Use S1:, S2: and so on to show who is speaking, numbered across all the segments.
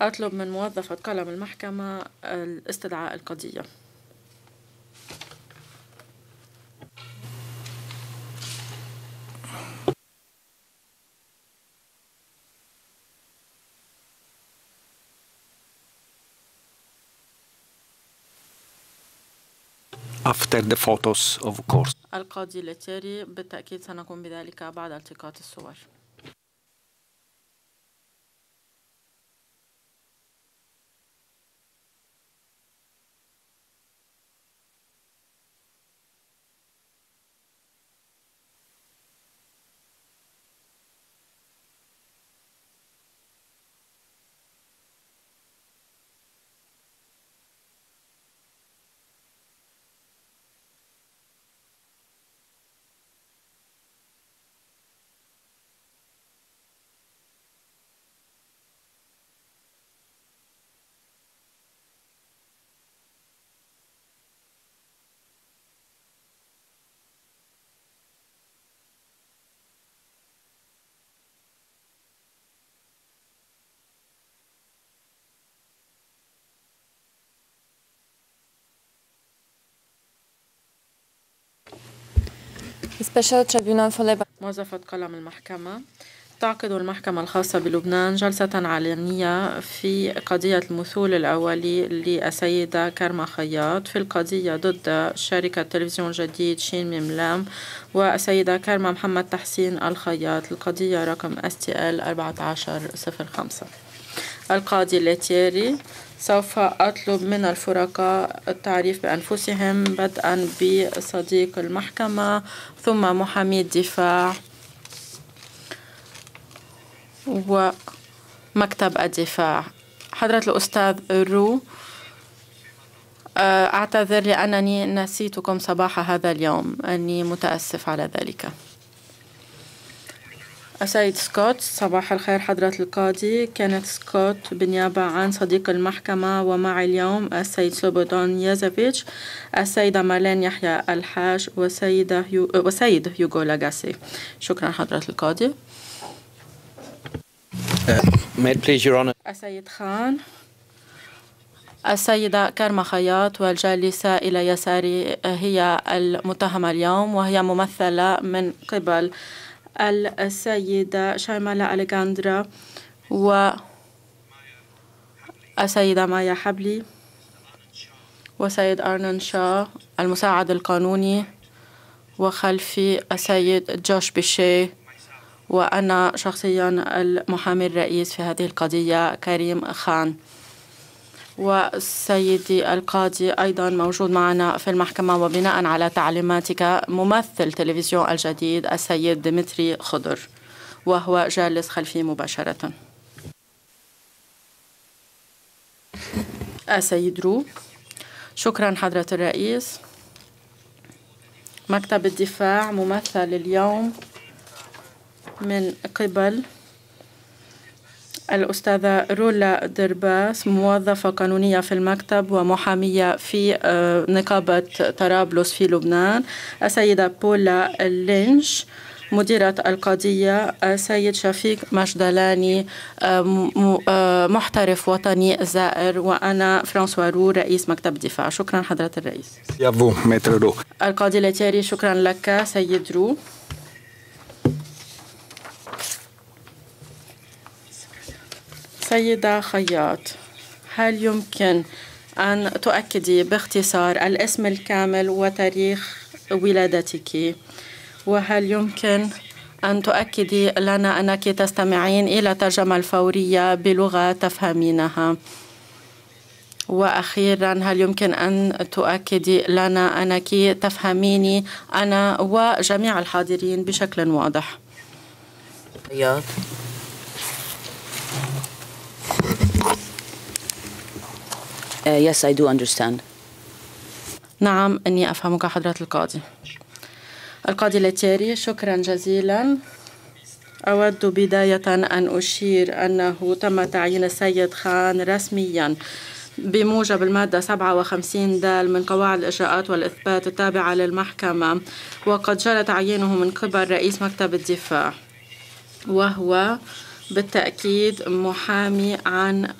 S1: أطلب من موظفة قلم المحكمة استدعاء القضية after the photos of course القاضي لتيري بالتأكيد سنقوم بذلك بعد التقاط الصور موظفة قلم المحكمة تعقد المحكمة الخاصة بلبنان جلسة علنية في قضية المثول الأولي للسيدة كارما خياط في القضية ضد شركة تلفزيون جديد شين ميم لام والسيدة كارما محمد تحسين الخياط القضية رقم STL 1405 القاضي لتيري سوف أطلب من الفرقاء التعريف بأنفسهم بدءا بصديق المحكمة ثم محامي الدفاع ومكتب الدفاع حضرة الأستاذ رو أعتذر لأنني نسيتكم صباح هذا اليوم أني متأسف على ذلك السيد سكوت صباح الخير حضرة القاضي كانت سكوت بالنيابة عن صديق المحكمة ومعي اليوم السيد سوبودون يازافيتش السيدة مارلين يحيى الحاج والسيدة هيو... وسيد هيوغو لاغاسي شكرا حضرة القاضي
S2: uh,
S1: السيد خان السيدة كارما خياط والجالسة إلى يساري هي المتهمة اليوم وهي ممثلة من قبل السيدة شايمالا أليغاندرا والسيدة مايا حبلي وسيد أرنان شا المساعد القانوني وخلفي السيد جوش بيشي وأنا شخصيا المحامي الرئيس في هذه القضية كريم خان والسيد القاضي أيضا موجود معنا في المحكمة وبناء على تعليماتك ممثل تلفزيون الجديد السيد ديمتري خضر وهو جالس خلفي مباشرة السيد رو شكرا حضرة الرئيس مكتب الدفاع ممثل اليوم من قبل الأستاذة رولا درباس موظفة قانونية في المكتب ومحامية في آه، نقابة طرابلس في لبنان السيدة بولا لينش مديرة القضية السيد شفيق مجدلاني آه، آه، محترف وطني زائر وأنا فرانسوا رو رئيس مكتب دفاع شكرا حضرة الرئيس القاضي لتيري شكرا لك سيد رو سيدة خياط هل يمكن أن تؤكدي باختصار الاسم الكامل وتاريخ ولادتك وهل يمكن أن تؤكدي لنا أنك تستمعين إلى ترجمة الفورية بلغة تفهمينها وأخيرا هل يمكن أن تؤكدي لنا أنك تفهميني أنا وجميع
S2: الحاضرين بشكل واضح Uh, yes, I do understand.
S1: نعم إني أفهمك حضرة القاضي. القاضي لاتيري شكرا جزيلا. أود بداية أن أشير أنه تم تعيين السيد خان رسميا بموجب المادة 57 د من قواعد الإجراءات والإثبات التابعة للمحكمة وقد جرى تعيينه من قبل رئيس مكتب الدفاع وهو بالتأكيد محامي عن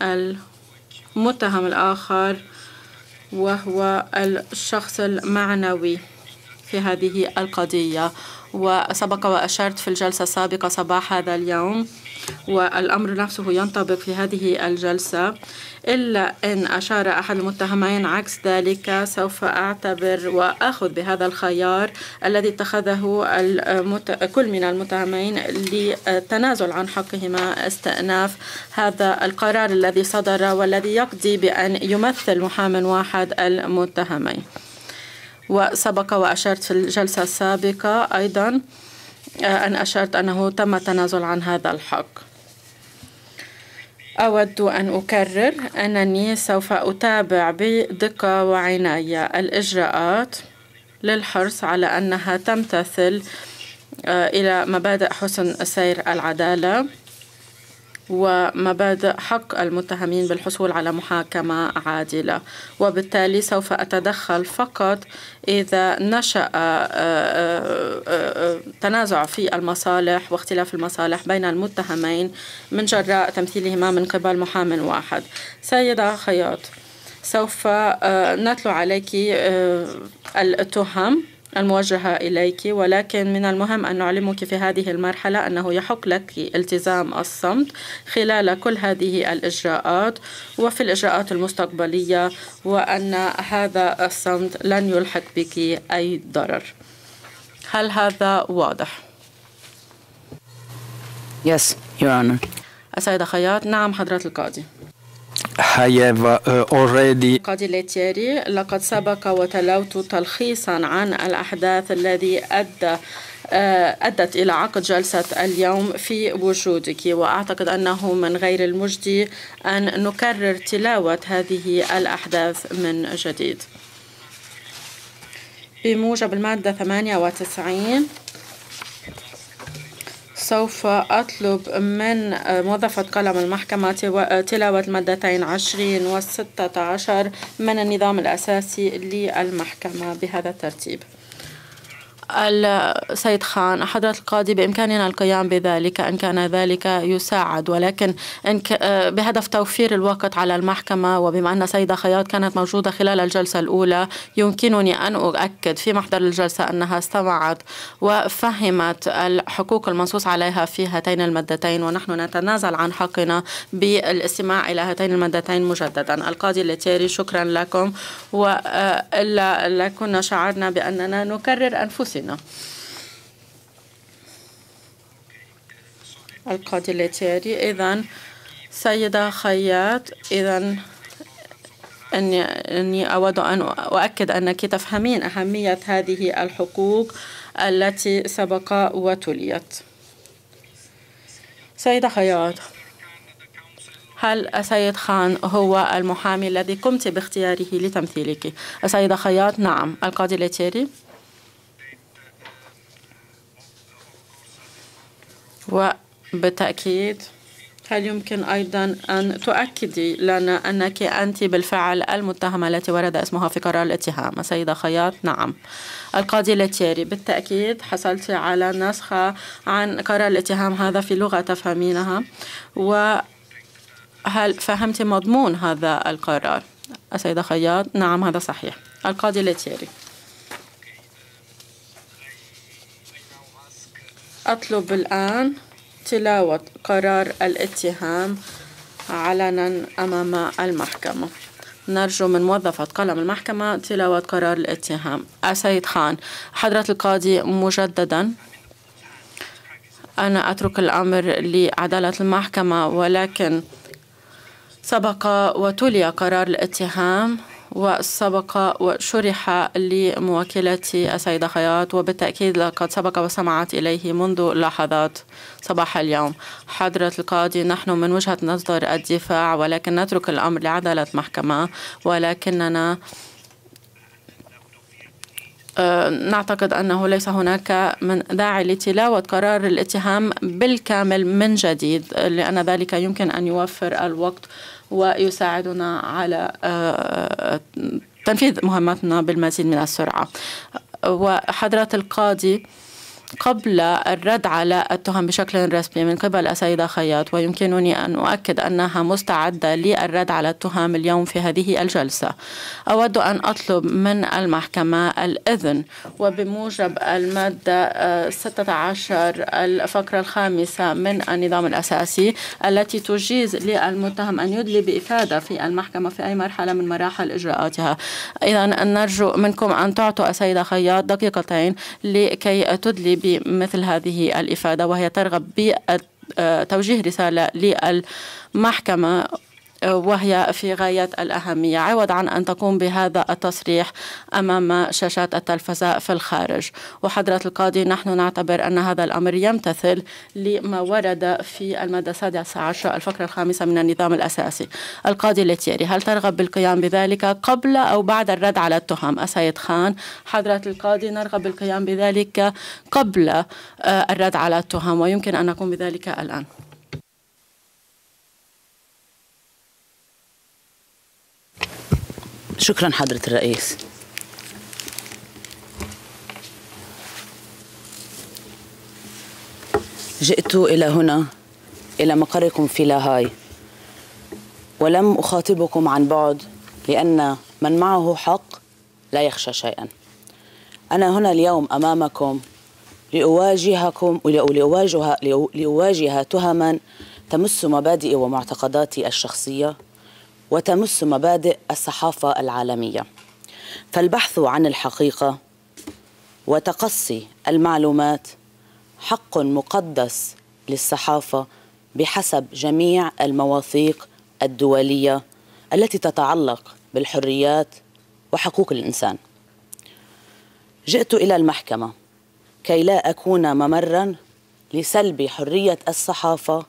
S1: المتهم الآخر وهو الشخص المعنوي في هذه القضية وسبق وأشرت في الجلسة السابقة صباح هذا اليوم والأمر نفسه ينطبق في هذه الجلسة إلا إن أشار أحد المتهمين عكس ذلك سوف أعتبر وأخذ بهذا الخيار الذي اتخذه المت... كل من المتهمين للتنازل عن حقهما استئناف هذا القرار الذي صدر والذي يقضي بأن يمثل محام واحد المتهمين وسبق وأشرت في الجلسة السابقة أيضاً آه، أن أشرت أنه تم التنازل عن هذا الحق أود أن أكرر أنني سوف أتابع بدقة وعناية الإجراءات للحرص على أنها تمتثل آه، إلى مبادئ حسن سير العدالة ومبادئ حق المتهمين بالحصول على محاكمة عادلة وبالتالي سوف أتدخل فقط إذا نشأ آه، آه، آه، تنازع في المصالح واختلاف المصالح بين المتهمين من جراء تمثيلهما من قبل محام واحد سيدة خياط سوف نتلو عليك التهم الموجهة إليك ولكن من المهم أن نعلمك في هذه المرحلة أنه يحق لك التزام الصمت خلال كل هذه الإجراءات وفي الإجراءات المستقبلية وأن هذا الصمت لن يلحق بك أي ضرر هل هذا واضح؟
S2: Yes, Your Honor.
S1: السيدة خياط نعم حضرة القاضي
S2: have اوريدي
S1: قاضي لقد سبق وتلوت تلخيصا عن الأحداث الذي أدى آه، أدت إلى عقد جلسة اليوم في وجودك وأعتقد أنه من غير المجدي أن نكرر تلاوة هذه الأحداث من جديد بموجب المادة 98 سوف أطلب من موظفة قلم المحكمة تلاوة المادتين 20 و 16 من النظام الأساسي للمحكمة بهذا الترتيب السيد خان حضرة القاضي بإمكاننا القيام بذلك إن كان ذلك يساعد ولكن إن آه، بهدف توفير الوقت على المحكمة وبما أن سيدة خياط كانت موجودة خلال الجلسة الأولى يمكنني أن أؤكد في محضر الجلسة أنها استمعت وفهمت الحقوق المنصوص عليها في هاتين المادتين ونحن نتنازل عن حقنا بالاستماع إلى هاتين المادتين مجددا القاضي لتيري شكرا لكم وإلا لكنا شعرنا بأننا نكرر أنفسنا القاضي القادليتيري إذا سيدة خياط إذا أني, أني أود أن أؤكد أنك تفهمين أهمية هذه الحقوق التي سبق وتليت سيدة خياط هل السيد خان هو المحامي الذي قمت باختياره لتمثيلك؟ السيدة خياط نعم القاضي ليتيري وبالتأكيد هل يمكن أيضا أن تؤكدي لنا أنك أنت بالفعل المتهمة التي ورد اسمها في قرار الاتهام السيدة خياط نعم القاضي لاتيري بالتأكيد حصلت على نسخة عن قرار الاتهام هذا في لغة تفهمينها وهل فهمت مضمون هذا القرار السيدة خياط نعم هذا صحيح القاضي لاتيري أطلب الآن تلاوة قرار الاتهام علنا أمام المحكمة نرجو من موظفة قلم المحكمة تلاوة قرار الاتهام السيد خان حضرة القاضي مجددا أنا أترك الأمر لعدالة المحكمة ولكن سبق وتلي قرار الاتهام وسبق وشرح لموكلة السيدة خياط وبالتأكيد لقد سبق وسمعت إليه منذ لحظات صباح اليوم حضرة القاضي نحن من وجهة نظر الدفاع ولكن نترك الأمر لعدالة محكمة ولكننا آه، نعتقد أنه ليس هناك من داعي لتلاوة قرار الاتهام بالكامل من جديد لأن ذلك يمكن أن يوفر الوقت ويساعدنا على آه، تنفيذ مهمتنا بالمزيد من السرعة وحضرة القاضي قبل الرد على التهم بشكل رسمي من قبل السيدة خياط ويمكنني أن أؤكد أنها مستعدة للرد على التهم اليوم في هذه الجلسة أود أن أطلب من المحكمة الإذن وبموجب المادة 16 آه، الفقرة الخامسة من النظام الأساسي التي تجيز للمتهم أن يدلي بإفادة في المحكمة في أي مرحلة من مراحل إجراءاتها إذا نرجو منكم أن تعطوا السيدة خياط دقيقتين لكي تدلي بمثل هذه الإفادة وهي ترغب بتوجيه آه، رسالة للمحكمة وهي في غاية الأهمية عوض عن أن تقوم بهذا التصريح أمام شاشات التلفزة في الخارج وحضرة القاضي نحن نعتبر أن هذا الأمر يمتثل لما ورد في المادة السادسة عشر الفقرة الخامسة من النظام الأساسي القاضي لتيري هل ترغب بالقيام بذلك قبل أو بعد الرد على التهم السيد خان حضرة القاضي نرغب بالقيام بذلك قبل آه، الرد على التهم ويمكن أن نقوم بذلك الآن
S2: شكرا حضرة الرئيس جئت إلى هنا إلى مقركم في لاهاي ولم أخاطبكم عن بعد لأن من معه حق لا يخشى شيئا أنا هنا اليوم أمامكم لأواجهكم لأواجه, لأواجه تهما تمس مبادئي ومعتقداتي الشخصية وتمس مبادئ الصحافة العالمية فالبحث عن الحقيقة وتقصي المعلومات حق مقدس للصحافة بحسب جميع المواثيق الدولية التي تتعلق بالحريات وحقوق الإنسان جئت إلى المحكمة كي لا أكون ممرا لسلب حرية الصحافة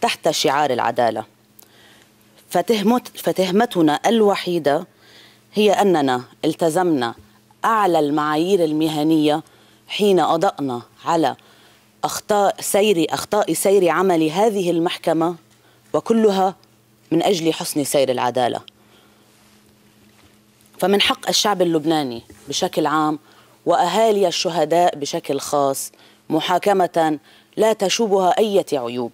S2: تحت شعار العدالة فتهمت فتهمتنا الوحيدة هي أننا التزمنا أعلى المعايير المهنية حين أضأنا على أخطاء سير أخطاء سير عمل هذه المحكمة وكلها من أجل حسن سير العدالة فمن حق الشعب اللبناني بشكل عام وأهالي الشهداء بشكل خاص محاكمة لا تشوبها أي عيوب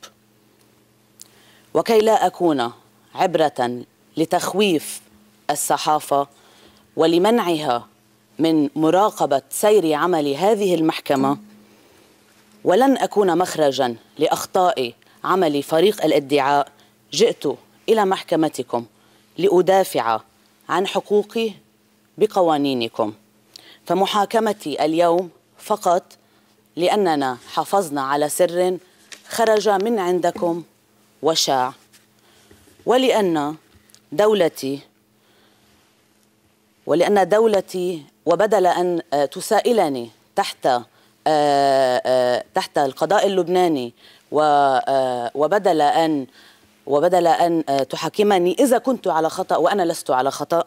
S2: وكي لا أكون عبرة لتخويف الصحافة ولمنعها من مراقبة سير عمل هذه المحكمة ولن أكون مخرجا لأخطاء عمل فريق الادعاء جئت إلى محكمتكم لأدافع عن حقوقي بقوانينكم فمحاكمتي اليوم فقط لأننا حافظنا على سر خرج من عندكم وشاع ولأن دولتي ولأن دولتي وبدل أن آه، تسائلني تحت آه، آه، تحت القضاء اللبناني وبدل أن وبدل أن تحاكمني إذا كنت على خطأ وأنا لست على خطأ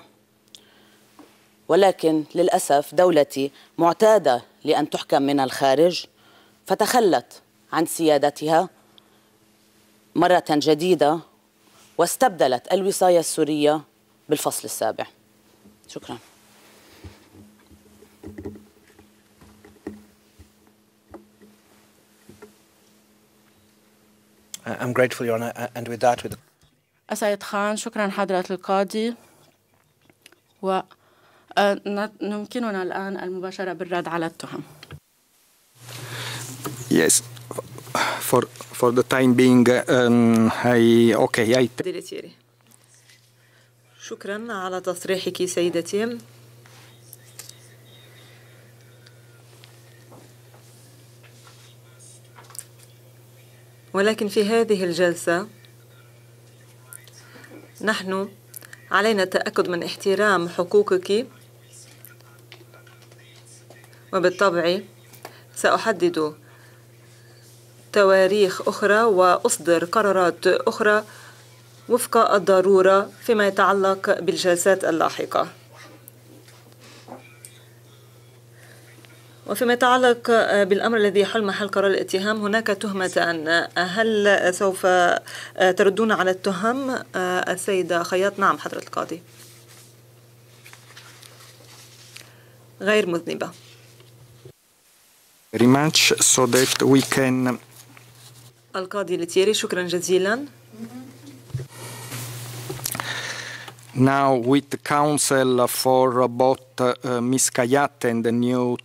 S2: ولكن للأسف دولتي معتادة لأن تحكم من الخارج فتخلت عن سيادتها مرة جديدة واستبدلت الوصاية السورية بالفصل السابع شكرا I'm grateful, Your Honor, and with that, with
S1: السيد خان شكرا حضرة القاضي و يمكننا الآن المباشرة بالرد على التهم. Yes, for for the time being um, I okay I
S3: شكرا على تصريحك سيدتي ولكن في هذه الجلسة نحن علينا التأكد من احترام حقوقك وبالطبع سأحدد تواريخ أخرى وأصدر قرارات أخرى وفق الضرورة فيما يتعلق بالجلسات اللاحقة وفيما يتعلق بالأمر الذي حل محل قرار الاتهام هناك تهمتان هل سوف تردون على التهم السيدة خياط نعم حضرة القاضي غير مذنبة
S1: very much so that we can
S3: القاضي لتيري شكرا جزيلا
S1: Now with the counsel for both uh, Ms. Kayat and the new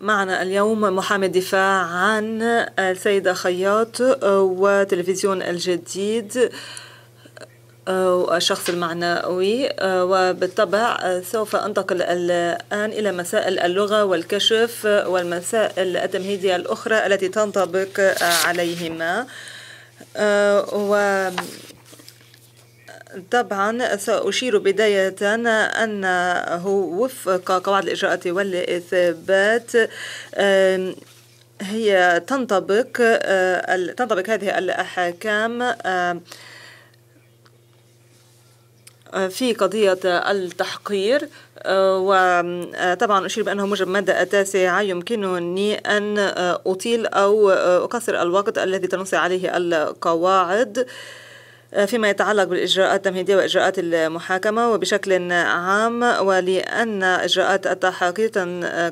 S3: معنا اليوم محامي الدفاع عن السيدة خياط آه، وتلفزيون الجديد والشخص المعنوي أه، وبالطبع أه، سوف أنتقل الآن إلى مسائل اللغة والكشف والمسائل التمهيدية الأخرى التي تنطبق أه، عليهما و طبعا سأشير بداية أنه وفق قواعد الإجراءات والإثبات هي تنطبق تنطبق هذه الأحكام في قضية التحقير آه، وطبعا آه، أشير بأنه مجرد التاسعة يمكنني أن آه، أطيل أو أقصر الوقت الذي تنص عليه القواعد آه، فيما يتعلق بالإجراءات التمهيدية وإجراءات المحاكمة وبشكل عام ولأن إجراءات التحقيق آه،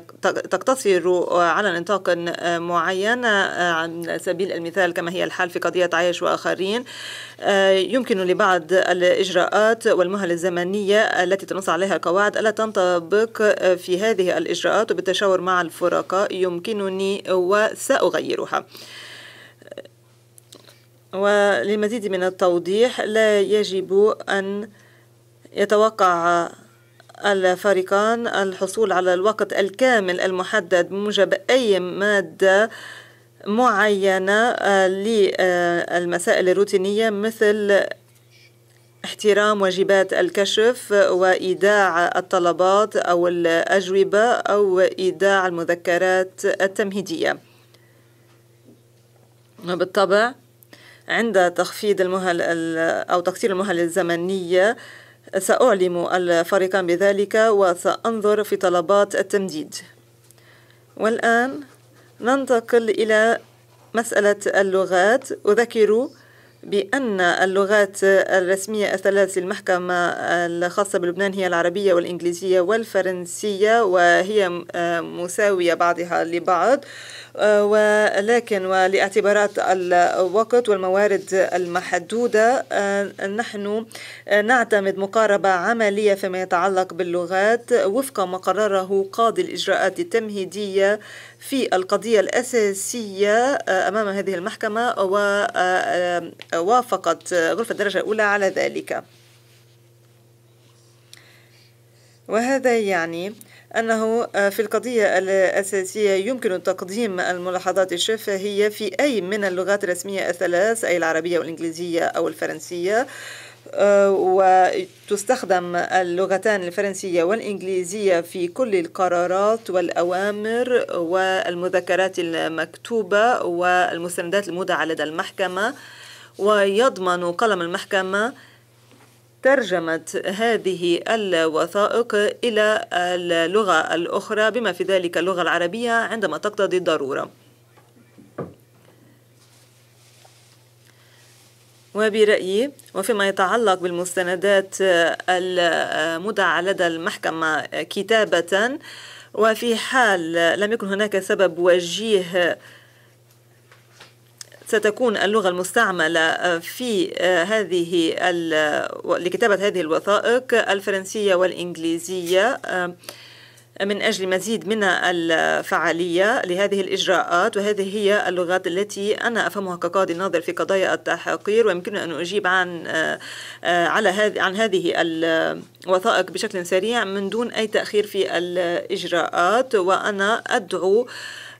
S3: تقتصر على نطاق آه، معين على سبيل المثال كما هي الحال في قضية عايش وآخرين يمكن لبعض الإجراءات والمهل الزمنية التي تنص عليها القواعد ألا تنطبق في هذه الإجراءات وبالتشاور مع الفرقاء يمكنني وسأغيرها وللمزيد من التوضيح لا يجب أن يتوقع الفريقان الحصول على الوقت الكامل المحدد بموجب أي مادة معينة آه، للمسائل الروتينية مثل احترام واجبات الكشف وإيداع الطلبات أو الأجوبة أو إيداع المذكرات التمهيدية وبالطبع عند تخفيض المهل أو تقصير المهل الزمنية سأعلم الفريقان بذلك وسأنظر في طلبات التمديد والآن ننتقل إلى مسألة اللغات أذكر بأن اللغات الرسمية الثلاث للمحكمة الخاصة بلبنان هي العربية والإنجليزية والفرنسية وهي آه، مساوية بعضها لبعض آه، ولكن ولاعتبارات الوقت والموارد المحدودة آه، نحن نعتمد مقاربة عملية فيما يتعلق باللغات وفق ما قرره قاضي الإجراءات التمهيدية في القضية الأساسية آه، أمام هذه المحكمة ووافقت آه، آه، غرفة الدرجة الأولى على ذلك وهذا يعني أنه في القضية الأساسية يمكن تقديم الملاحظات الشفهية في أي من اللغات الرسمية الثلاث أي العربية والإنجليزية أو الفرنسية آه، وتستخدم اللغتان الفرنسية والإنجليزية في كل القرارات والأوامر والمذكرات المكتوبة والمستندات المودعة لدى المحكمة ويضمن قلم المحكمة ترجمة هذه الوثائق إلى اللغة الأخرى بما في ذلك اللغة العربية عندما تقتضي الضرورة وبرأيي وفيما يتعلق بالمستندات آه، المدعى لدى المحكمة كتابة وفي حال لم يكن هناك سبب وجيه ستكون اللغة المستعملة آه، في آه، هذه لكتابة هذه الوثائق الفرنسية والإنجليزية من أجل مزيد من الفعالية لهذه الإجراءات وهذه هي اللغات التي أنا أفهمها كقاضي ناظر في قضايا التحقير ويمكنني أن أجيب عن آه، على هذه عن هذه الوثائق بشكل سريع من دون أي تأخير في الإجراءات وأنا أدعو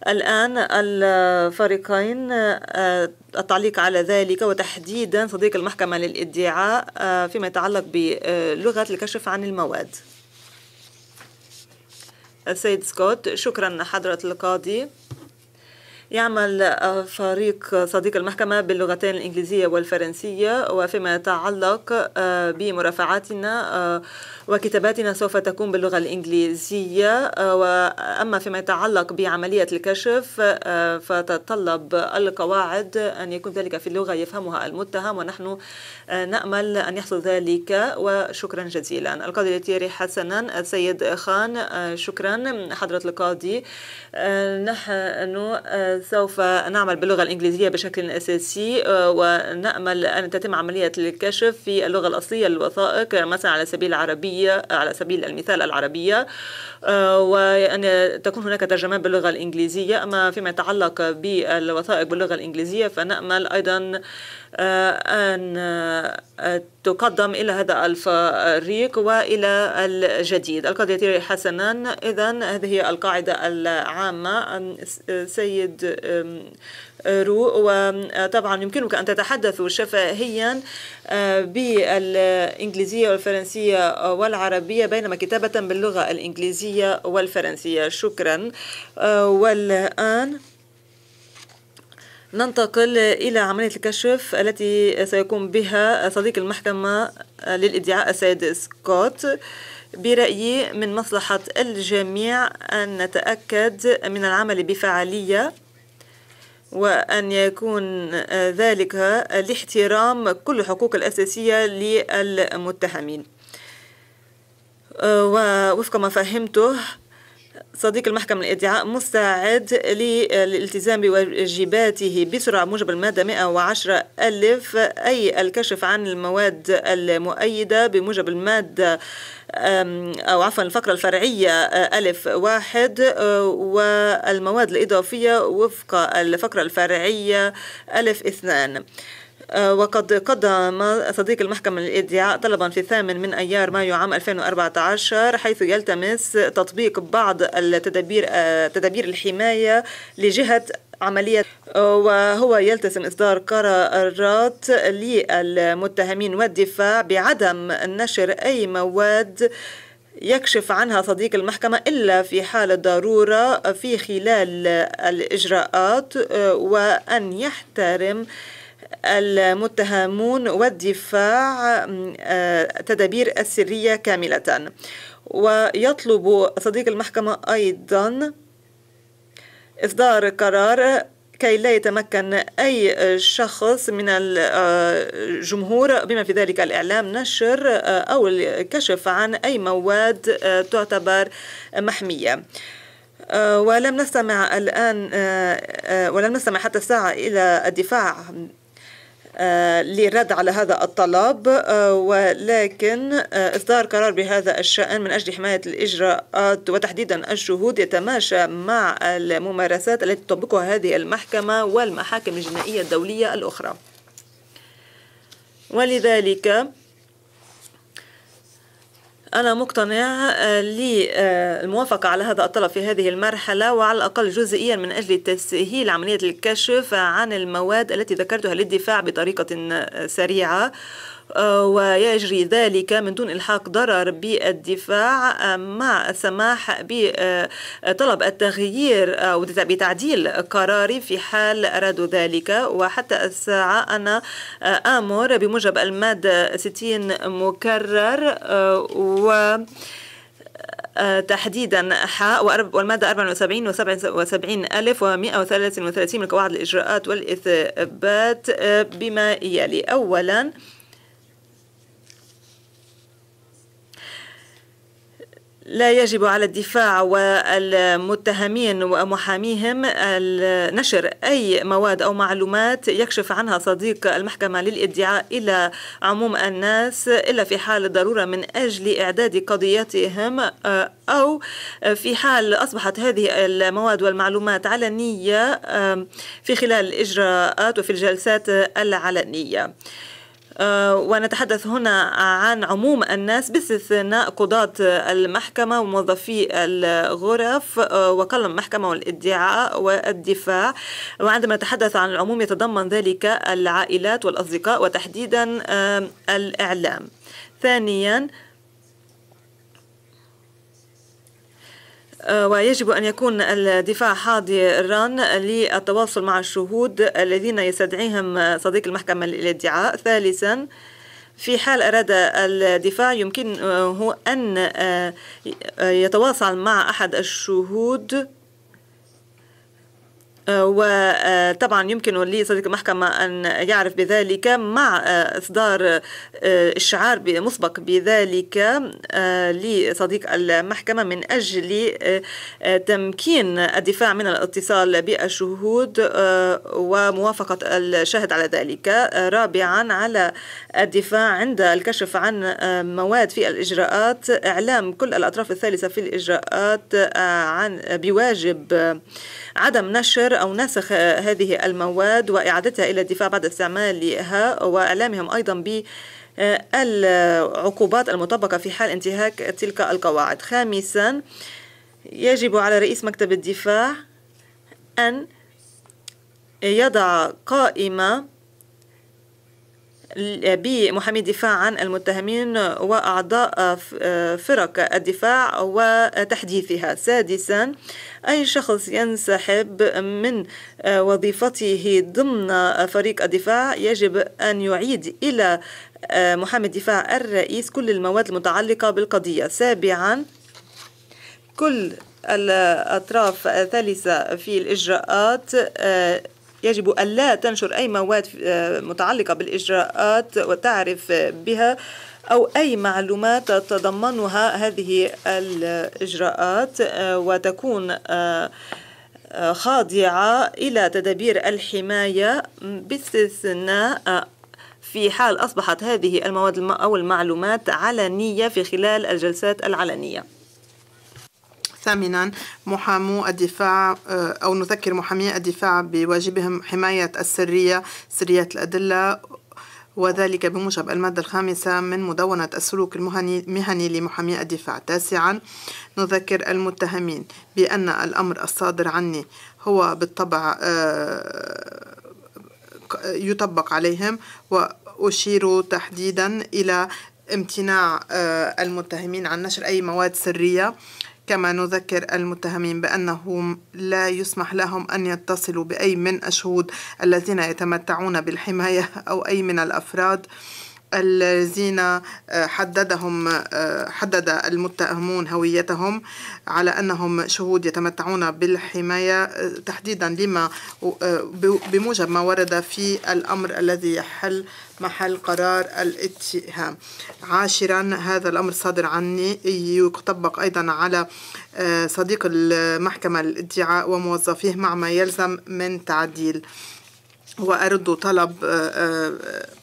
S3: الآن الفريقين آه، التعليق على ذلك وتحديدا صديق المحكمة للادعاء آه، فيما يتعلق بلغة الكشف عن المواد السيد سكوت شكرا حضرة القاضي يعمل فريق صديق المحكمة باللغتين الإنجليزية والفرنسية وفيما يتعلق آه، بمرافعاتنا آه، وكتاباتنا سوف تكون باللغة الإنجليزية آه، وأما فيما يتعلق بعملية الكشف فتتطلب القواعد أن يكون ذلك في اللغة يفهمها المتهم ونحن نأمل أن يحصل ذلك وشكرا جزيلا القاضي التيري حسنا السيد خان شكرا حضرة القاضي نحن سوف نعمل باللغة الإنجليزية بشكل أساسي آه، ونأمل أن تتم عملية الكشف في اللغة الأصلية للوثائق مثلا على سبيل العربية على سبيل المثال العربية آه، وأن تكون هناك ترجمان باللغة الإنجليزية أما فيما يتعلق بالوثائق باللغة الإنجليزية فنأمل أيضا أن تقدم إلى هذا الفريق وإلى الجديد القضية حسنا إذا هذه القاعدة العامة سيد رو وطبعا يمكنك أن تتحدث شفهيا أه، بالإنجليزية والفرنسية والعربية بينما كتابة باللغة الإنجليزية والفرنسية شكرا أه، والآن ننتقل إلى عملية الكشف التي سيقوم بها صديق المحكمة للإدعاء السيد سكوت برأيي من مصلحة الجميع أن نتأكد من العمل بفعالية وأن يكون ذلك لاحترام كل الحقوق الأساسية للمتهمين أه، ووفق ما فهمته صديق المحكمة الادعاء مستعد للالتزام بواجباته بسرعة موجب المادة 110 ألف أي الكشف عن المواد المؤيدة بموجب المادة أو عفوا الفقرة الفرعية أه، ألف واحد أه، والمواد الإضافية وفق الفقرة الفرعية ألف اثنان آه، وقد قدم صديق المحكمة الادعاء طلبا في الثامن من أيار مايو عام 2014 حيث يلتمس تطبيق بعض التدابير آه، تدابير الحماية لجهة عملية آه، وهو يلتزم إصدار قرارات للمتهمين والدفاع بعدم نشر أي مواد يكشف عنها صديق المحكمة إلا في حال الضرورة في خلال الإجراءات وأن يحترم المتهمون والدفاع آه، تدابير السرية كاملة ويطلب صديق المحكمة أيضا إصدار قرار كي لا يتمكن أي شخص من آه، الجمهور بما في ذلك الإعلام نشر آه، أو الكشف عن أي مواد تعتبر محمية ولم نستمع الآن ولم نستمع حتى الساعة إلى الدفاع آه، للرد على هذا الطلب آه، ولكن آه، إصدار قرار بهذا الشأن من أجل حماية الإجراءات وتحديدا الشهود يتماشى مع الممارسات التي تطبقها هذه المحكمة والمحاكم الجنائية الدولية الأخرى ولذلك أنا مقتنع آه، للموافقة آه، على هذا الطلب في هذه المرحلة وعلى الأقل جزئيا من أجل تسهيل عملية الكشف عن المواد التي ذكرتها للدفاع بطريقة آه، سريعة آه، ويجري ذلك من دون الحاق ضرر بالدفاع آه، مع السماح بطلب التغيير أو بتعديل قراري في حال أرادوا ذلك وحتى الساعة أنا آه، آمر بموجب المادة 60 مكرر و تحديدا حاء والمادة 74 و 77 ألف و 133 من قواعد الإجراءات والإثبات بما يلي أولا لا يجب على الدفاع والمتهمين ومحاميهم نشر أي مواد أو معلومات يكشف عنها صديق المحكمة للادعاء إلى عموم الناس إلا في حال الضرورة من أجل إعداد قضيتهم آه، أو في حال أصبحت هذه المواد والمعلومات علنية آه، في خلال الإجراءات وفي الجلسات العلنية. آه، ونتحدث هنا عن عموم الناس باستثناء قضاة المحكمة وموظفي الغرف آه، وقلم المحكمة والادعاء والدفاع وعندما نتحدث عن العموم يتضمن ذلك العائلات والأصدقاء وتحديدا آه، الإعلام ثانيا آه، ويجب أن يكون الدفاع حاضراً للتواصل مع الشهود الذين يستدعيهم صديق المحكمة للادعاء ثالثا في حال أراد الدفاع يمكنه أن آه، آه، يتواصل مع أحد الشهود آه، وطبعا آه، يمكن لصديق المحكمة أن يعرف بذلك مع آه، إصدار إشعار مسبق بذلك لصديق المحكمة من أجل تمكين الدفاع من الاتصال بالشهود وموافقة الشاهد على ذلك رابعا على الدفاع عند الكشف عن مواد في الإجراءات إعلام كل الأطراف الثالثة في الإجراءات عن بواجب عدم نشر غير أو نسخ هذه المواد وإعادتها إلى الدفاع بعد استعمالها وإعلامهم أيضا ب العقوبات المطبقة في حال انتهاك تلك القواعد خامسا يجب على رئيس مكتب الدفاع أن يضع قائمة بمحامي الدفاع عن المتهمين وأعضاء فرق الدفاع وتحديثها سادسا أي شخص ينسحب من وظيفته ضمن فريق الدفاع يجب أن يعيد إلى محامي الدفاع الرئيس كل المواد المتعلقة بالقضية سابعا كل الأطراف الثالثة في الإجراءات يجب ألا تنشر أي مواد آه، متعلقة بالإجراءات وتعرف بها أو أي معلومات تتضمنها هذه الإجراءات آه، وتكون آه، خاضعة إلى تدابير الحماية باستثناء في حال أصبحت هذه المواد أو المعلومات علنية في خلال الجلسات العلنية
S4: ثامنا محامو الدفاع آه، أو نذكر محامي الدفاع بواجبهم حماية السرية سرية الأدلة وذلك بموجب المادة الخامسة من مدونة السلوك المهني لمحامي الدفاع تاسعا نذكر المتهمين بأن الأمر الصادر عني هو بالطبع آه، يطبق عليهم وأشير تحديدا إلى امتناع آه، المتهمين عن نشر أي مواد سرية كما نذكر المتهمين بأنهم لا يسمح لهم أن يتصلوا بأي من الشهود الذين يتمتعون بالحماية أو أي من الأفراد الذين آه، حددهم آه، حدد المتهمون هويتهم على انهم شهود يتمتعون بالحمايه آه، تحديدا لما بموجب ما ورد في الامر الذي يحل محل قرار الاتهام عاشرا هذا الأمر صادر عني يطبق أيضا على آه، صديق المحكمة الادعاء وموظفيه مع ما يلزم من تعديل وأرد طلب آه، آه،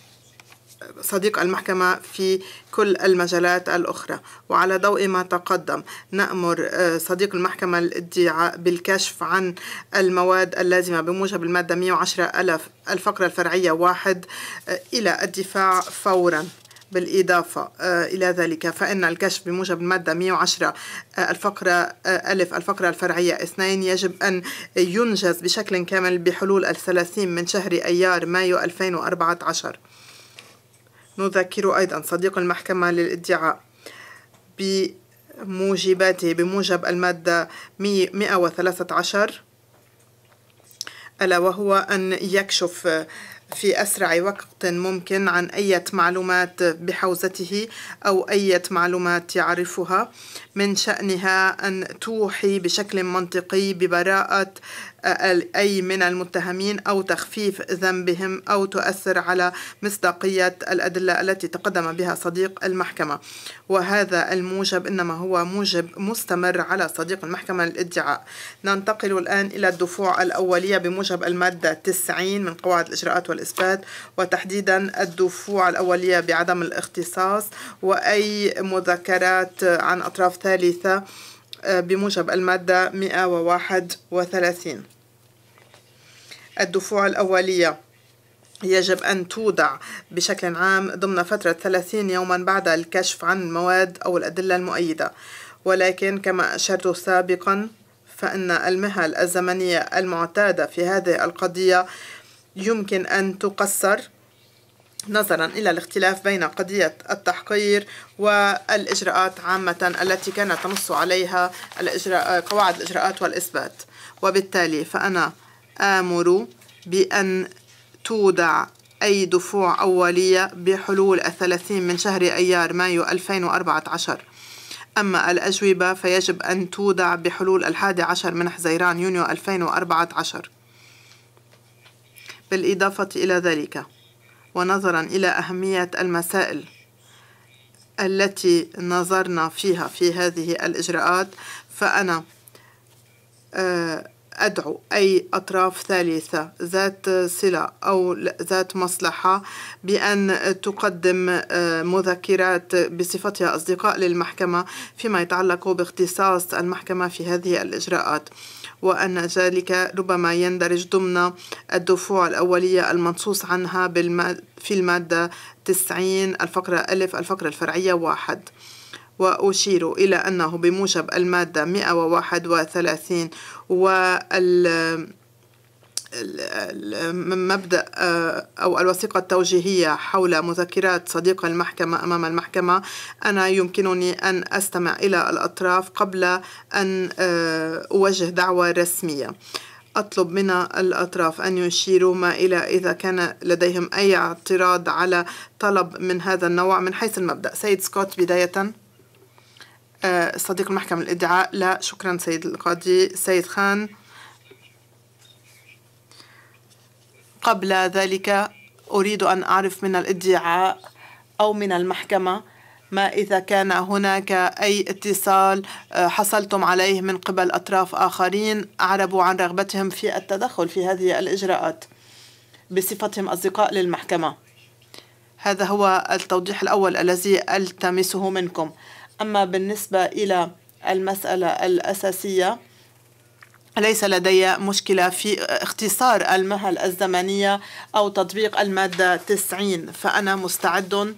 S4: صديق المحكمة في كل المجالات الأخرى وعلى ضوء ما تقدم نأمر آه، صديق المحكمة الادعاء بالكشف عن المواد اللازمة بموجب المادة 110 ألف الفقرة الفرعية واحد آه، إلى الدفاع فوراً بالإضافة آه، إلى ذلك فإن الكشف بموجب المادة 110 الفقرة ألف الفقرة الفرعية اثنين يجب أن ينجز بشكل كامل بحلول الثلاثين من شهر أيار مايو 2014 نذكر أيضا صديق المحكمة للادعاء بموجباته بموجب المادة 113 ألا وهو أن يكشف في أسرع وقت ممكن عن أي معلومات بحوزته أو أي معلومات يعرفها من شأنها أن توحي بشكل منطقي ببراءة أي من المتهمين أو تخفيف ذنبهم أو تؤثر على مصداقية الأدلة التي تقدم بها صديق المحكمة وهذا الموجب إنما هو موجب مستمر على صديق المحكمة للادعاء ننتقل الآن إلى الدفوع الأولية بموجب المادة 90 من قواعد الإجراءات والإثبات وتحديدا الدفوع الأولية بعدم الاختصاص وأي مذكرات عن أطراف ثالثة بموجب المادة 131 الدفوع الأولية يجب أن توضع بشكل عام ضمن فترة 30 يوما بعد الكشف عن المواد أو الأدلة المؤيدة ولكن كما أشرت سابقا فإن المهل الزمنية المعتادة في هذه القضية يمكن أن تقصر نظرا إلى الاختلاف بين قضية التحقير والإجراءات عامة التي كانت تنص عليها الإجراء قواعد الإجراءات والإثبات وبالتالي فأنا آمر بأن تودع أي دفوع أولية بحلول الثلاثين من شهر أيار مايو 2014 أما الأجوبة فيجب أن تودع بحلول الحادي عشر من حزيران يونيو 2014 بالإضافة إلى ذلك ونظرا إلى أهمية المسائل التي نظرنا فيها في هذه الإجراءات فأنا آه، أدعو أي أطراف ثالثة ذات صلة أو ذات مصلحة بأن تقدم آه، مذكرات بصفتها أصدقاء للمحكمة فيما يتعلق باختصاص المحكمة في هذه الإجراءات وأن ذلك ربما يندرج ضمن الدفوع الأولية المنصوص عنها في المادة 90 الفقرة ألف الفقرة الفرعية واحد وأشير إلى أنه بموجب المادة 131 وال مبدا آه، او الوثيقه التوجيهيه حول مذكرات صديق المحكمه امام المحكمه انا يمكنني ان استمع الى الاطراف قبل ان آه، اوجه دعوه رسميه أطلب من الأطراف أن يشيروا ما إلى إذا كان لديهم أي اعتراض على طلب من هذا النوع من حيث المبدأ سيد سكوت بداية آه، صديق المحكمة الإدعاء لا شكرا سيد القاضي سيد خان قبل ذلك أريد أن أعرف من الادعاء أو من المحكمة ما إذا كان هناك أي اتصال آه، حصلتم عليه من قبل أطراف آخرين أعربوا عن رغبتهم في التدخل في هذه الإجراءات بصفتهم أصدقاء للمحكمة هذا هو التوضيح الأول الذي ألتمسه منكم أما بالنسبة إلى المسألة الأساسية ليس لدي مشكلة في اختصار المهل الزمنية أو تطبيق المادة 90 فأنا مستعد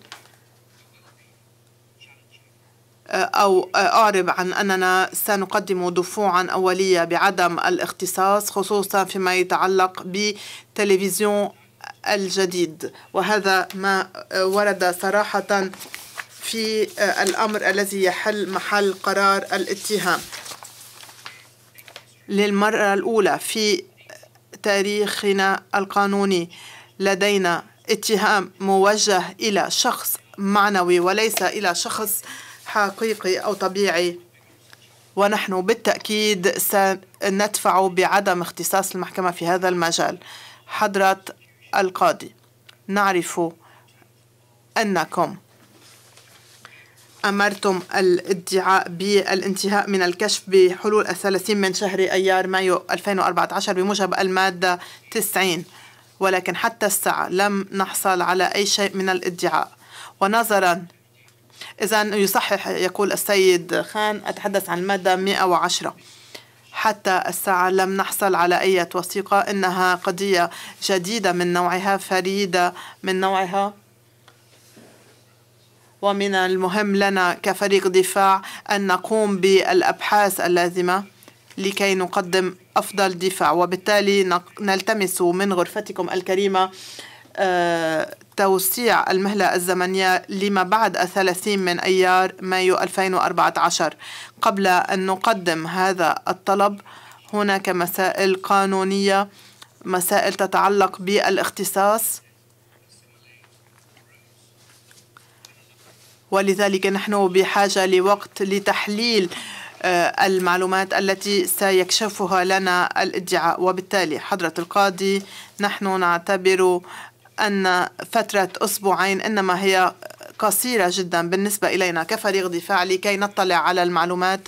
S4: آه، أو آه، أعرب عن أننا سنقدم دفوعا أولية بعدم الاختصاص خصوصا فيما يتعلق بتلفزيون الجديد وهذا ما آه، ورد صراحة في الأمر الذي يحل محل قرار الاتهام للمرة الأولى في تاريخنا القانوني لدينا اتهام موجه إلى شخص معنوي وليس إلى شخص حقيقي أو طبيعي ونحن بالتأكيد سندفع بعدم اختصاص المحكمة في هذا المجال حضرة القاضي نعرف أنكم أمرتم الادعاء بالانتهاء من الكشف بحلول الثلاثين من شهر أيار مايو 2014 بموجب المادة 90 ولكن حتى الساعة لم نحصل على أي شيء من الادعاء ونظرا إذا يصحح يقول السيد خان أتحدث عن المادة 110 حتى الساعة لم نحصل على أي وثيقة إنها قضية جديدة من نوعها فريدة من نوعها ومن المهم لنا كفريق دفاع أن نقوم بالأبحاث اللازمة لكي نقدم أفضل دفاع وبالتالي نلتمس من غرفتكم الكريمة آه، توسيع المهلة الزمنية لما بعد الثلاثين من أيار مايو 2014 قبل أن نقدم هذا الطلب هناك مسائل قانونية مسائل تتعلق بالاختصاص ولذلك نحن بحاجة لوقت لتحليل آه، المعلومات التي سيكشفها لنا الادعاء وبالتالي حضرة القاضي نحن نعتبر أن فترة أسبوعين إنما هي قصيرة جدا بالنسبة إلينا كفريق دفاع لكي نطلع على المعلومات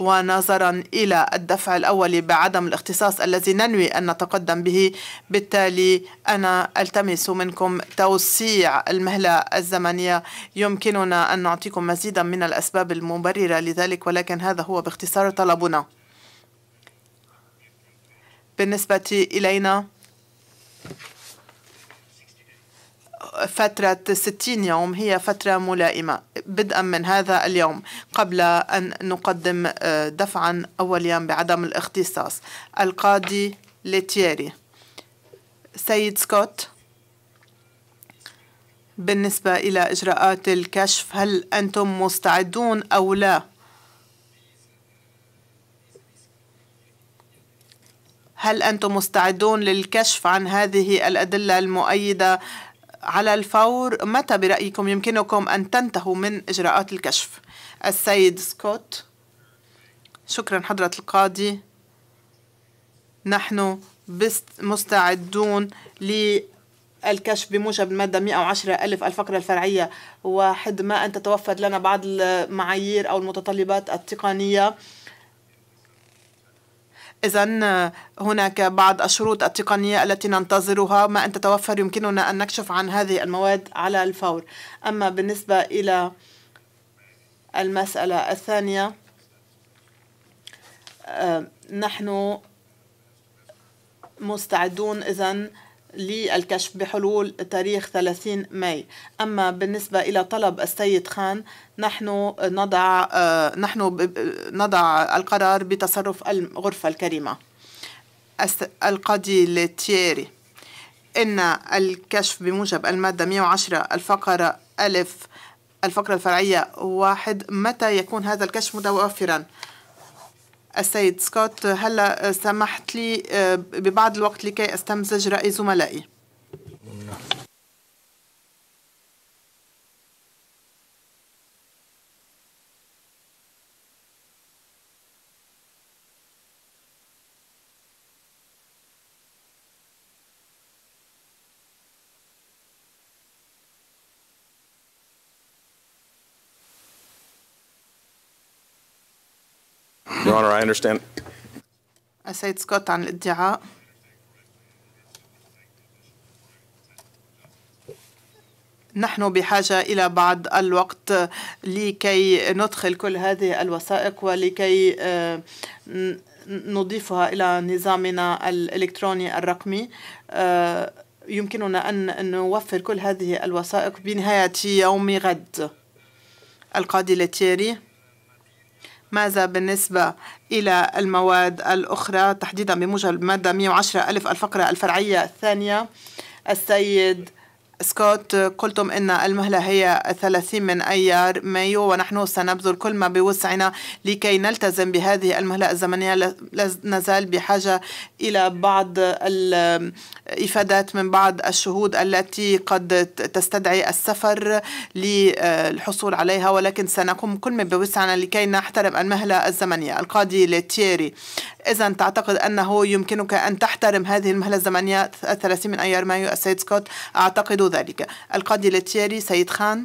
S4: ونظرا إلى الدفع الأول بعدم الاختصاص الذي ننوي أن نتقدم به بالتالي أنا ألتمس منكم توسيع المهلة الزمنية يمكننا أن نعطيكم مزيدا من الأسباب المبررة لذلك ولكن هذا هو باختصار طلبنا بالنسبة إلينا فترة 60 يوم هي فترة ملائمة بدءا من هذا اليوم قبل أن نقدم آه، دفعا أوليا بعدم الاختصاص القاضي لتياري سيد سكوت بالنسبة إلى إجراءات الكشف هل أنتم مستعدون أو لا هل أنتم مستعدون للكشف عن هذه الأدلة المؤيدة على الفور متى برأيكم يمكنكم أن تنتهوا من إجراءات الكشف السيد سكوت شكرا حضرة القاضي نحن مستعدون للكشف بموجب المادة 110 ألف الفقرة الفرعية وحد ما أن تتوفر لنا بعض المعايير أو المتطلبات التقنية إذا آه، هناك بعض الشروط التقنية التي ننتظرها ما أن تتوفر يمكننا أن نكشف عن هذه المواد على الفور أما بالنسبة إلى المسألة الثانية آه، نحن مستعدون إذا للكشف بحلول تاريخ 30 ماي أما بالنسبة إلى طلب السيد خان نحن نضع آه، نحن نضع القرار بتصرف الغرفة الكريمة القاضي لتييري إن الكشف بموجب المادة 110 الفقرة ألف الفقرة الفرعية واحد متى يكون هذا الكشف متوفرا السيد سكوت هلا سمحت لي آه، ببعض الوقت لكي استمزج رأي زملائي نعم. Your Honor, I understand. السيد سكوت عن الادعاء نحن بحاجة إلى بعض الوقت لكي ندخل كل هذه الوثائق ولكي آه، نضيفها إلى نظامنا الإلكتروني الرقمي آه، يمكننا أن نوفر كل هذه الوثائق بنهاية يوم غد القاضي لتيري ماذا بالنسبة إلى المواد الأخرى تحديدا بموجب المادة 110 ألف الفقرة الفرعية الثانية السيد سكوت قلتم أن المهلة هي 30 من أيار مايو ونحن سنبذل كل ما بوسعنا لكي نلتزم بهذه المهلة الزمنية لا نزال بحاجة إلى بعض الإفادات من بعض الشهود التي قد تستدعي السفر للحصول عليها ولكن سنقوم كل ما بوسعنا لكي نحترم المهلة الزمنية القاضي لتيري إذا تعتقد أنه يمكنك أن تحترم هذه المهلة الزمنية الثلاثين من أيار مايو السيد سكوت أعتقد ذلك القاضي لتيري سيد خان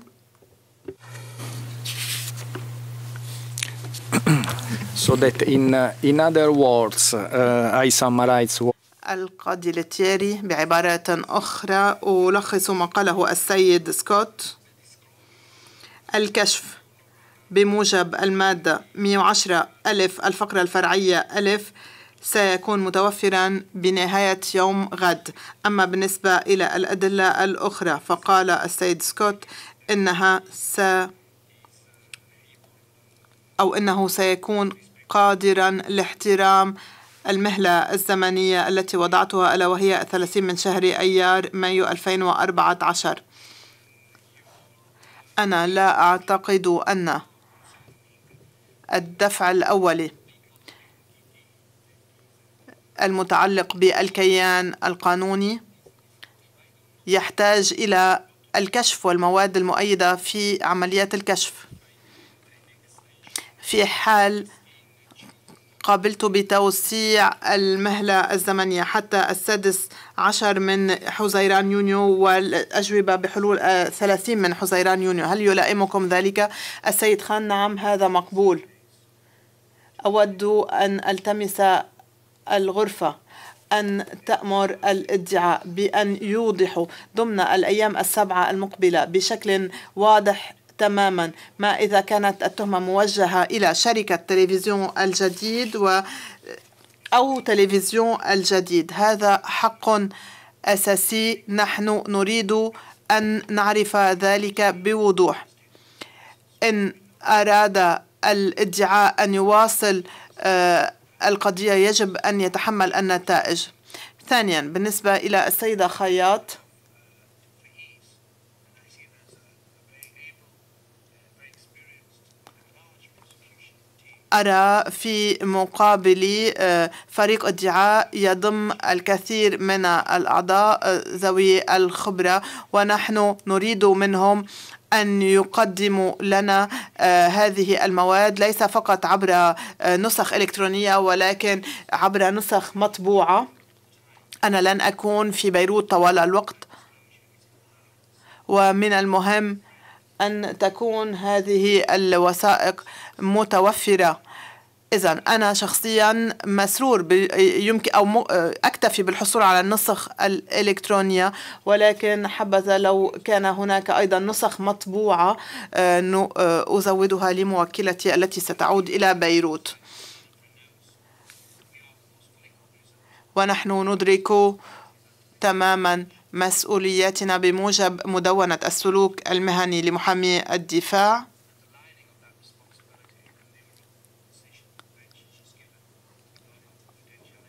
S1: so that in uh, in other words uh, I
S2: summarize
S4: القاضي لتيري بعبارة أخرى ألخص ما قاله السيد سكوت الكشف بموجب المادة 110 ألف الفقرة الفرعية ألف سيكون متوفرا بنهاية يوم غد أما بالنسبة إلى الأدلة الأخرى فقال السيد سكوت إنها س أو إنه سيكون قادرا لاحترام المهلة الزمنية التي وضعتها ألا وهي 30 من شهر أيار مايو 2014 أنا لا أعتقد أن الدفع الأولي المتعلق بالكيان القانوني يحتاج إلى الكشف والمواد المؤيدة في عمليات الكشف في حال قابلت بتوسيع المهلة الزمنية حتى السادس عشر من حزيران يونيو والأجوبة بحلول آه، ثلاثين من حزيران يونيو هل يلائمكم ذلك السيد خان نعم هذا مقبول أود أن ألتمس الغرفة أن تأمر الادعاء بأن يوضحوا ضمن الأيام السبعة المقبلة بشكل واضح تماما ما إذا كانت التهمة موجهة إلى شركة تلفزيون الجديد و أو تلفزيون الجديد هذا حق أساسي نحن نريد أن نعرف ذلك بوضوح إن أراد الادعاء أن يواصل آه، القضية يجب أن يتحمل النتائج ثانيا بالنسبة إلى السيدة خياط أرى في مقابلي آه، فريق ادعاء يضم الكثير من الأعضاء آه، ذوي الخبرة ونحن نريد منهم أن يقدموا لنا آه، هذه المواد ليس فقط عبر آه، نسخ إلكترونية ولكن عبر نسخ مطبوعة أنا لن أكون في بيروت طوال الوقت ومن المهم أن تكون هذه الوثائق متوفرة إذا أنا شخصيا مسرور يمكن أو أكتفي بالحصول على النسخ الإلكترونية ولكن حبذا لو كان هناك أيضا نسخ مطبوعة آه، آه، أزودها لموكلتي التي ستعود إلى بيروت ونحن ندرك تماما مسؤولياتنا بموجب مدونة السلوك المهني لمحامي الدفاع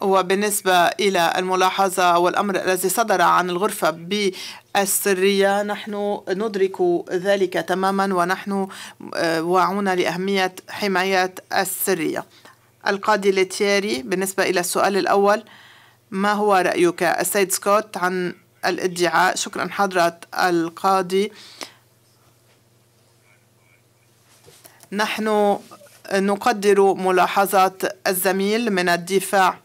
S4: وبالنسبة إلى الملاحظة والأمر الذي صدر عن الغرفة بالسرية نحن ندرك ذلك تماما ونحن آه، واعون لأهمية حماية السرية القاضي لتياري بالنسبة إلى السؤال الأول ما هو رأيك السيد سكوت عن الادعاء شكرا حضرة القاضي نحن نقدر ملاحظات الزميل من الدفاع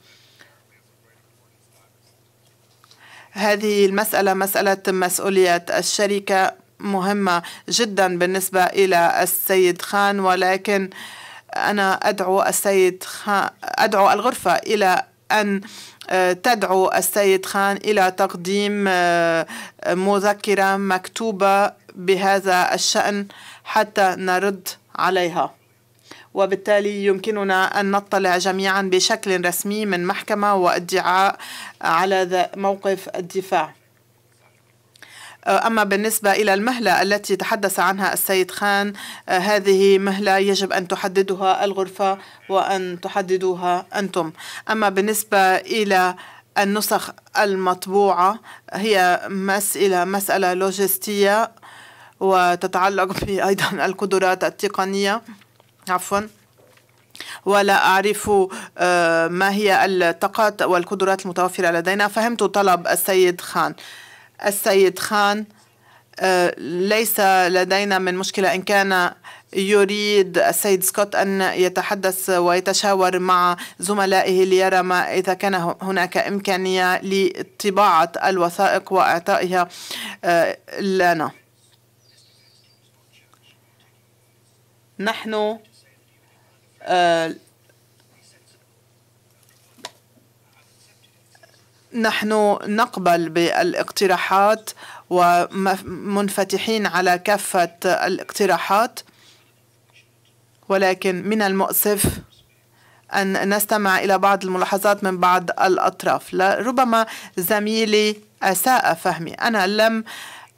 S4: هذه المسألة مسألة مسؤولية الشركة مهمة جدا بالنسبة إلى السيد خان ولكن أنا أدعو السيد خان أدعو الغرفة إلى أن آه، تدعو السيد خان إلى تقديم آه، مذكرة مكتوبة بهذا الشأن حتى نرد عليها وبالتالي يمكننا أن نطلع جميعا بشكل رسمي من محكمة وادعاء على موقف الدفاع أما بالنسبة إلى المهلة التي تحدث عنها السيد خان هذه مهلة يجب أن تحددها الغرفة وأن تحددوها أنتم أما بالنسبة إلى النسخ المطبوعة هي مسألة مسألة لوجستية وتتعلق بأيضا القدرات التقنية عفوا ولا أعرف آه، ما هي الطاقات والقدرات المتوفرة لدينا فهمت طلب السيد خان السيد خان آه، ليس لدينا من مشكلة إن كان يريد السيد سكوت أن يتحدث ويتشاور مع زملائه ليرى ما إذا كان هناك إمكانية لطباعة الوثائق وإعطائها آه، لنا نحن آه، نحن نقبل بالاقتراحات ومنفتحين على كافة الاقتراحات ولكن من المؤسف أن نستمع إلى بعض الملاحظات من بعض الأطراف ربما زميلي أساء فهمي أنا لم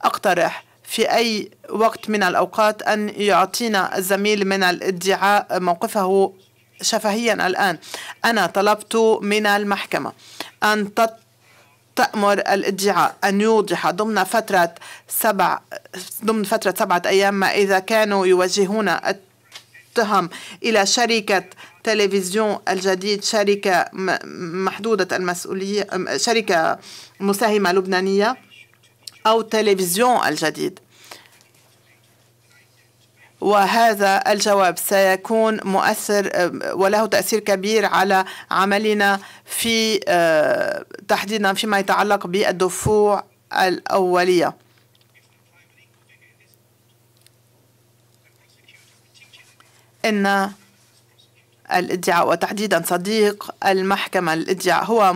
S4: أقترح في أي وقت من الأوقات أن يعطينا الزميل من الادعاء موقفه شفهيا الآن أنا طلبت من المحكمة أن تأمر الادعاء أن يوضح ضمن فترة سبع ضمن فترة سبعة أيام ما إذا كانوا يوجهون التهم إلى شركة تلفزيون الجديد شركة محدودة المسؤولية شركة مساهمة لبنانية أو تلفزيون الجديد وهذا الجواب سيكون مؤثر وله تأثير كبير على عملنا في آه، تحديدا فيما يتعلق بالدفوع الأولية إن الادعاء وتحديدا صديق المحكمة الادعاء هو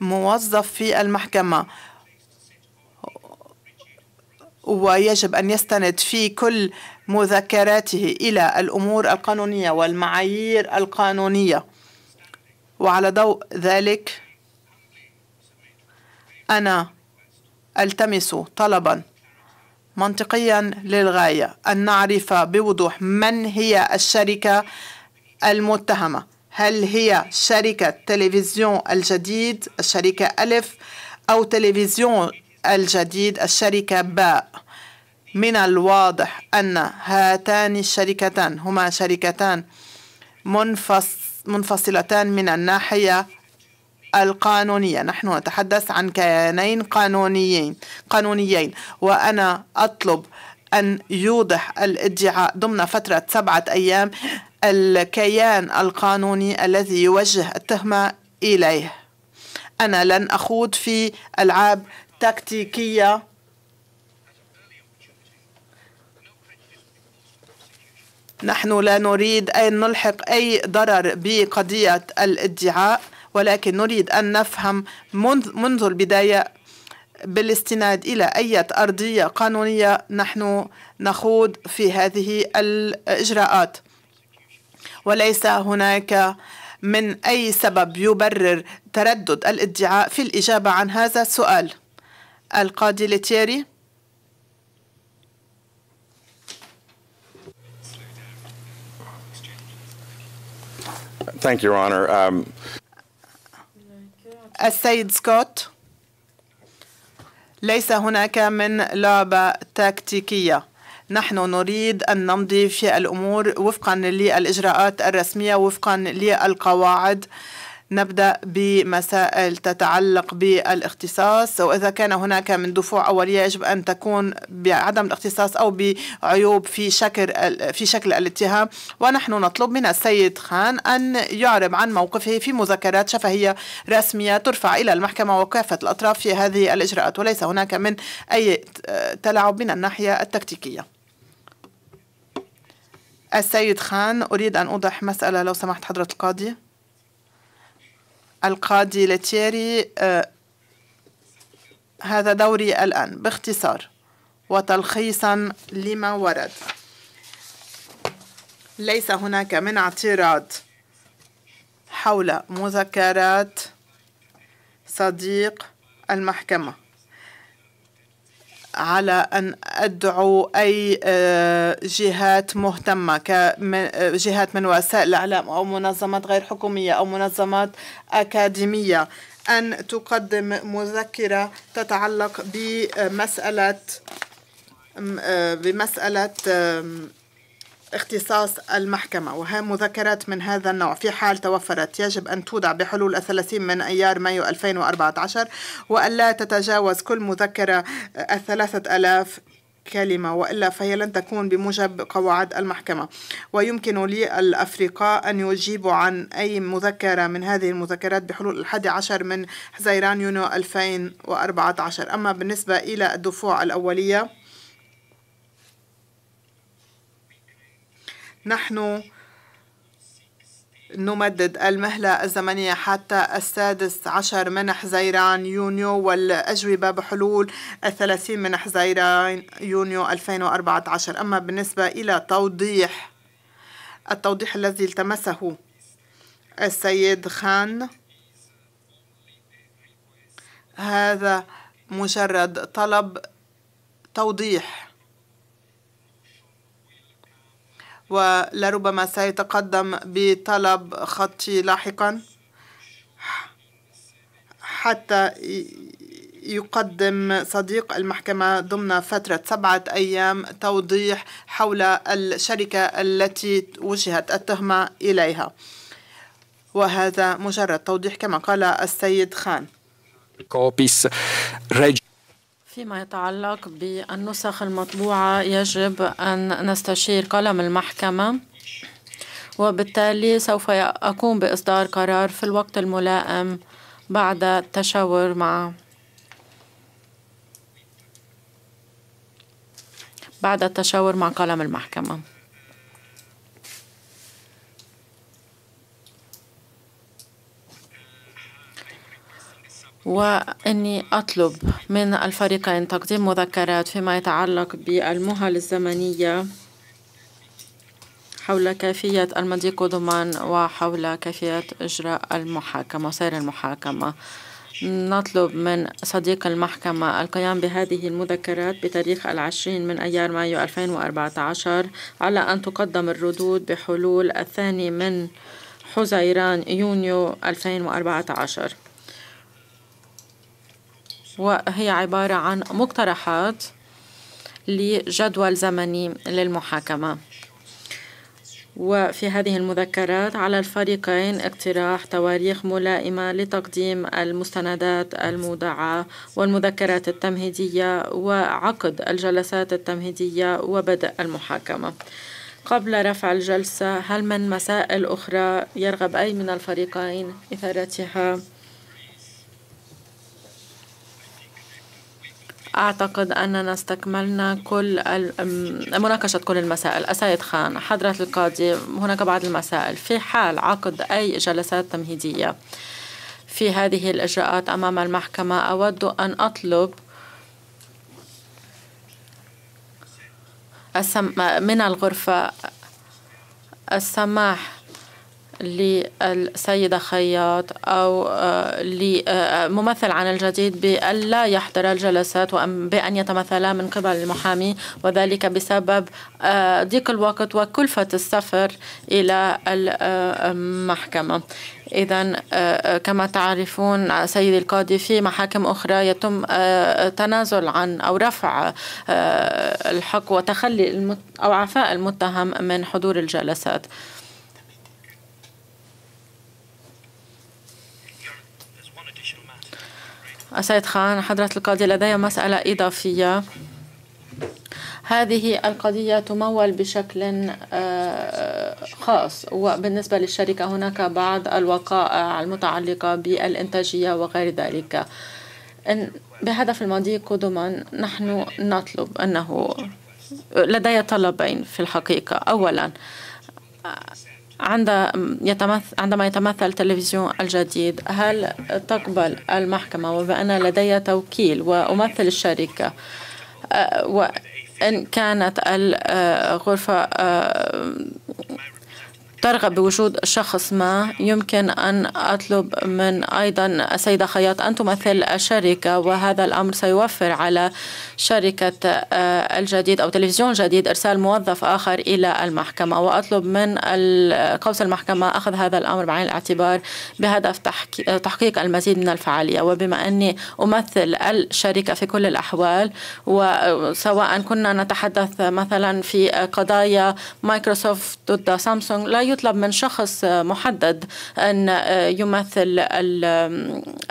S4: موظف في المحكمة ويجب أن يستند في كل مذكراته إلى الأمور القانونية والمعايير القانونية وعلى ضوء ذلك أنا ألتمس طلبا منطقيا للغاية أن نعرف بوضوح من هي الشركة المتهمة هل هي شركة تلفزيون الجديد الشركة ألف أو تلفزيون الجديد الشركة باء من الواضح أن هاتان الشركتان هما شركتان منفصلتان من الناحية القانونية نحن نتحدث عن كيانين قانونيين قانونيين وأنا أطلب أن يوضح الادعاء ضمن فترة سبعة أيام الكيان القانوني الذي يوجه التهمة إليه أنا لن أخوض في ألعاب تكتيكية نحن لا نريد أن نلحق أي ضرر بقضية الادعاء ولكن نريد أن نفهم منذ, منذ البداية بالاستناد إلى أي أرضية قانونية نحن نخوض في هذه الإجراءات وليس هناك من أي سبب يبرر تردد الادعاء في الإجابة عن هذا السؤال القاضي لتيري
S2: Thank you, Your Honor. Um...
S4: السيد سكوت ليس هناك من لعبة تكتيكية نحن نريد أن نمضي في الأمور وفقا للإجراءات الرسمية وفقا للقواعد نبدأ بمسائل تتعلق بالاختصاص وإذا كان هناك من دفوع أولية يجب أن تكون بعدم الاختصاص أو بعيوب في شكل في شكل الاتهام ونحن نطلب من السيد خان أن يعرب عن موقفه في مذكرات شفهية رسمية ترفع إلى المحكمة وكافة الأطراف في هذه الإجراءات وليس هناك من أي تلاعب من الناحية التكتيكية السيد خان أريد أن أوضح مسألة لو سمحت حضرة القاضي القاضي لتيري آه، هذا دوري الآن باختصار وتلخيصا لما ورد ليس هناك من اعتراض حول مذكرات صديق المحكمة على أن أدعو أي آه، جهات مهتمة كجهات آه، من وسائل الإعلام أو منظمات غير حكومية أو منظمات أكاديمية أن تقدم مذكرة تتعلق بمسألة آه، بمسألة اختصاص المحكمة وها مذكرات من هذا النوع في حال توفرت يجب أن تودع بحلول الثلاثين من أيار مايو 2014 وألا تتجاوز كل مذكرة الثلاثة ألاف كلمة وإلا فهي لن تكون بموجب قواعد المحكمة ويمكن للأفرقاء أن يجيبوا عن أي مذكرة من هذه المذكرات بحلول الحادي عشر من حزيران يونيو 2014 أما بالنسبة إلى الدفوع الأولية نحن نمدد المهلة الزمنية حتى السادس عشر من حزيران يونيو والأجوبة بحلول الثلاثين من حزيران يونيو 2014 أما بالنسبة إلى توضيح التوضيح الذي التمسه السيد خان هذا مجرد طلب توضيح ولربما سيتقدم بطلب خطي لاحقا حتى يقدم صديق المحكمة ضمن فترة سبعة أيام توضيح حول الشركة التي وجهت التهمة إليها وهذا مجرد توضيح كما قال السيد
S1: خان فيما يتعلق بالنسخ المطبوعة يجب أن نستشير قلم المحكمة وبالتالي سوف أقوم بإصدار قرار في الوقت الملائم بعد التشاور مع بعد التشاور مع قلم المحكمة وأني أطلب من الفريقين تقديم مذكرات فيما يتعلق بالمهل الزمنية حول كيفية المديكو دومان وحول كيفية إجراء المحاكمة وسير المحاكمة نطلب من صديق المحكمة القيام بهذه المذكرات بتاريخ العشرين من أيار مايو 2014 على أن تقدم الردود بحلول الثاني من حزيران يونيو 2014 وهي عبارة عن مقترحات لجدول زمني للمحاكمة وفي هذه المذكرات على الفريقين اقتراح تواريخ ملائمة لتقديم المستندات المودعة والمذكرات التمهيدية وعقد الجلسات التمهيدية وبدء المحاكمة قبل رفع الجلسة هل من مسائل أخرى يرغب أي من الفريقين إثارتها؟ أعتقد أننا استكملنا كل مناقشة كل المسائل السيد خان حضرة القاضي هناك بعض المسائل في حال عقد أي جلسات تمهيدية في هذه الإجراءات أمام المحكمة أود أن أطلب من الغرفة السماح للسيدة خياط أو آه، لممثل عن الجديد بأن لا يحضر الجلسات بأن يتمثلا من قبل المحامي وذلك بسبب آه، ضيق الوقت وكلفة السفر إلى المحكمة إذا آه، كما تعرفون سيدي القاضي في محاكم أخرى يتم تنازل عن أو رفع الحق وتخلي أو عفاء المتهم من حضور الجلسات. السيد خان حضرة القاضي لدي مسألة إضافية هذه القضية تمول بشكل آه، خاص وبالنسبة للشركة هناك بعض الوقائع المتعلقة بالإنتاجية وغير ذلك بهدف الماضي قدما نحن نطلب أنه لدي طلبين في الحقيقة أولا عندما يتمثل التلفزيون الجديد هل تقبل المحكمة وبأن لدي توكيل وأمثل الشركة آه، وإن كانت الغرفة آه، ترغب بوجود شخص ما يمكن أن أطلب من أيضا السيدة خياط أن تمثل الشركة وهذا الأمر سيوفر على شركة آه، الجديد أو تلفزيون جديد إرسال موظف آخر إلى المحكمة وأطلب من قوس المحكمة أخذ هذا الأمر بعين الاعتبار بهدف تحقيق المزيد من الفعالية وبما أني أمثل الشركة في كل الأحوال وسواء كنا نتحدث مثلا في قضايا مايكروسوفت ضد سامسونج لا يطلب من شخص محدد أن يمثل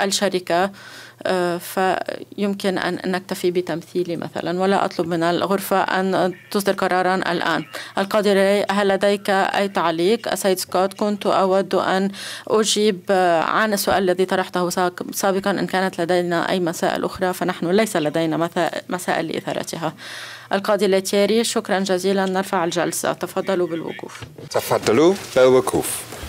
S1: الشركة آه، فيمكن أن نكتفي بتمثيلي مثلا ولا أطلب من الغرفة أن تصدر قرارا الآن القاضي ري هل لديك أي تعليق سيد سكوت كنت أود أن أجيب عن السؤال الذي طرحته سابقا إن كانت لدينا أي مسائل أخرى فنحن ليس لدينا مسائل لإثارتها القاضي لاتيري شكرا جزيلا نرفع الجلسة تفضلوا بالوقوف
S2: تفضلوا بالوقوف